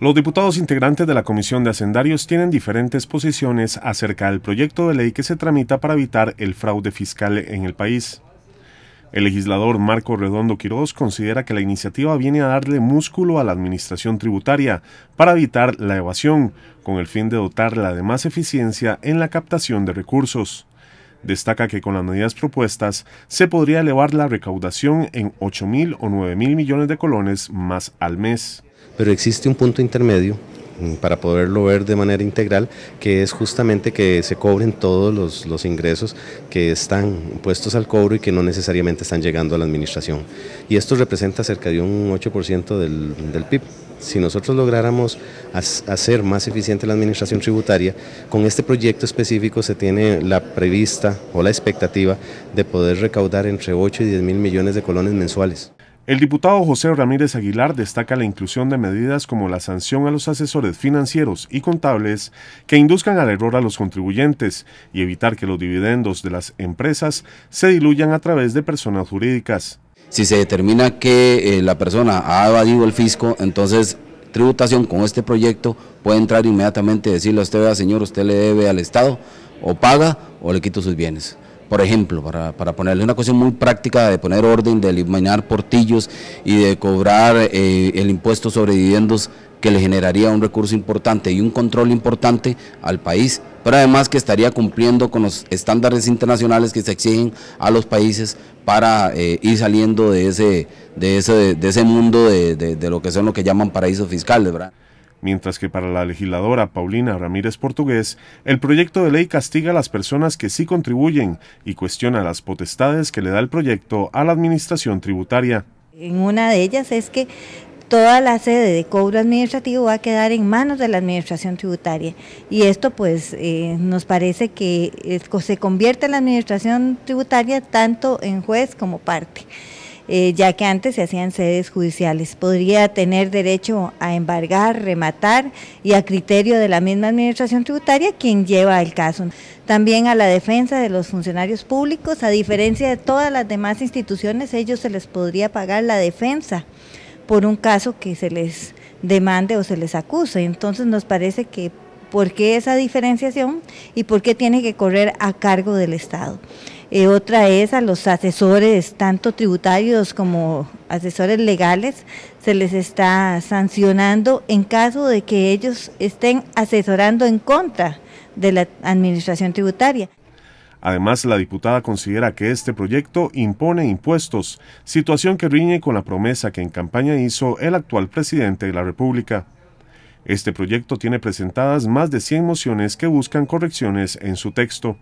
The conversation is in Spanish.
Los diputados integrantes de la Comisión de Hacendarios tienen diferentes posiciones acerca del proyecto de ley que se tramita para evitar el fraude fiscal en el país. El legislador Marco Redondo Quiroz considera que la iniciativa viene a darle músculo a la administración tributaria para evitar la evasión, con el fin de dotarla de más eficiencia en la captación de recursos. Destaca que con las medidas propuestas se podría elevar la recaudación en 8 mil o 9 mil millones de colones más al mes. Pero existe un punto intermedio mm, para poderlo ver de manera integral, que es justamente que se cobren todos los, ingresos que están puestos al cobro y que no necesariamente están llegando a la administración. Y esto representa cerca de un 8% del PIB. Si nosotros lográramos hacer más eficiente la administración tributaria, con este proyecto específico se tiene la prevista o la expectativa de poder recaudar entre 8 y 10 mil millones de colones mensuales. El diputado José Ramírez Aguilar destaca la inclusión de medidas como la sanción a los asesores financieros y contables que induzcan al error a los contribuyentes y evitar que los dividendos de las empresas se diluyan a través de personas jurídicas. Si se determina que eh, la persona ha evadido el fisco, entonces tributación con este proyecto puede entrar inmediatamente y decirle a usted, señor, usted le debe al Estado, o paga o le quito sus bienes. Por ejemplo, para, ponerle una cuestión muy práctica de poner orden, de eliminar portillos y de cobrar eh, el impuesto sobre dividendos que le generaría un recurso importante y un control importante al país, pero además que estaría cumpliendo con los estándares internacionales que se exigen a los países para eh, ir saliendo de ese, de ese, de ese mundo de, lo que son lo que llaman paraísos fiscales. Mientras que para la legisladora Paulina Ramírez Portugués, el proyecto de ley castiga a las personas que sí contribuyen y cuestiona las potestades que le da el proyecto a la administración tributaria. En una de ellas es que toda la sede de cobro administrativo va a quedar en manos de la administración tributaria. Y esto pues eh, nos parece que se convierte en la administración tributaria tanto en juez como parte. Eh, ya que antes se hacían sedes judiciales. Podría tener derecho a embargar, rematar y a criterio de la misma Administración Tributaria quien lleva el caso. También a la defensa de los funcionarios públicos, a diferencia de todas las demás instituciones, ellos se les podría pagar la defensa por un caso que se les demande o se les acuse. Entonces nos parece que por qué esa diferenciación y por qué tiene que correr a cargo del Estado. Eh, otra es a los asesores, tanto tributarios como asesores legales, se les está sancionando en caso de que ellos estén asesorando en contra de la administración tributaria. Además, la diputada considera que este proyecto impone impuestos, situación que riñe con la promesa que en campaña hizo el actual presidente de la República. Este proyecto tiene presentadas más de 100 mociones que buscan correcciones en su texto.